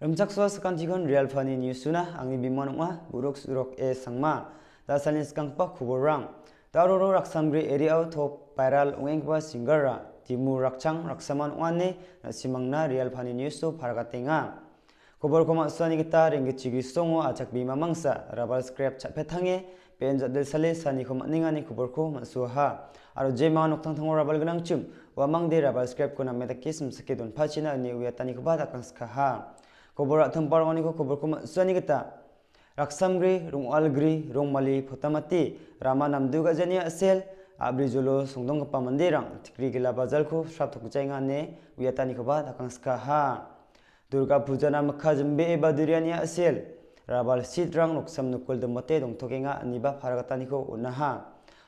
Ramchaksuwa sakang tikon real pani newsuna angni bimonwa buruk surok e sangma dasalin skangpa kuborang daroro raksamgri area to viral ongengba singara timu rakchang raksaman wane nasimangna real pani newsu paragatenga 고벌 고마 수아니겠다 랭게 지기 송호 아착 비마망사 라발 스크랩 차페탕에 벤자들 살레 사니 고마 닝아니 고벌코 마수하 아로 제마 녹탕 탕호 라발 그낭쯤 와망데 라발 스크랩 고나 메다키스 스케돈 파치나 니 우야타니 고바다 칸스카하 खबर अथम पारवानी को खबर को सनिगता रक्षमग्री रोंगलग्री रोंगमाली फुतामती रामा नामदुगजनी असेल आब्रिजुलो सोंदोंगपा मंदिरं टिक्री गिला बाजार को श्राप थकचाइंगाने उयातानी को बा हा दुर्गा पूजा नाम खजम्बे एबा दुरियानी असेल राबाल सिद्रंग रोक्षम नुकुल मते दोंथोकेंगा अनिबा फारगतानी को उनाहा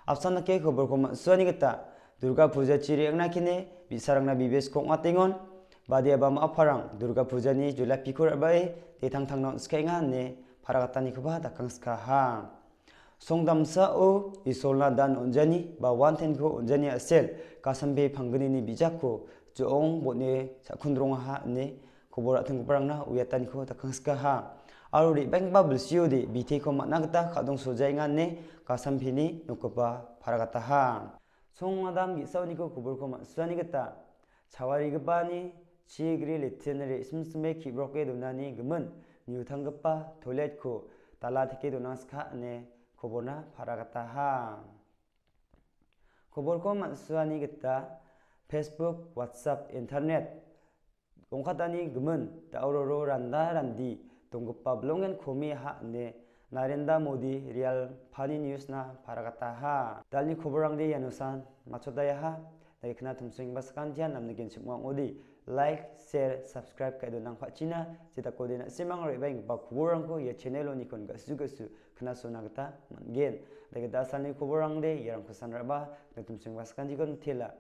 अपसान के खबर को सनिगता दुर्गा पूजा चिरेंगना किने बिसारंगना बिबेस को आतेंगन 바디아밤 아파랑 두르가 부자니 줄라 피쿠라바이 대탕탕넌 스케잉하니 파라가타니 그바다 강스카하 송담사오 이솔나 단 온자니 바 완텐고 온자니 아셀 가산베 방근이니 미자코 주옹 보니 사쿤드롱하니 고보라 탱고바랑나 우야타니코 다강스카하 아루리 뱅바 불시오디 비테코 만나가타 가동 소자잉하니 가산피니 노코바 파라가타하 송마담 기사오니코 고볼코만 수다니겠다 자와리그바니 시그리 리튼을 심스메 기브로게 도나니 금은 뉴탕급바 돌렛코 달라티케 도나스카 안에 고보나 바라갔다하 고볼코 만수아니겠다 페이스북 왓삽 인터넷 옹카다니 금은 따오로로 란다 란디 동급바 블롱엔 코미 하네 나렌다 모디 리얼 파니 뉴스나 바라갔다하 달리 고보랑데 야누산 마초다야하 t a g i kena tum swing bas kan jian nam nagin sik mang odi like share subscribe ka i d o n a n g kha china chita ko d i n a simang re bang ba khuborang ko y a channel oni kon ga su ga su kena so nag ta man gen lagi da san ni khuborang de yarang k u s a n ra ba tum swing bas kan ji kon thela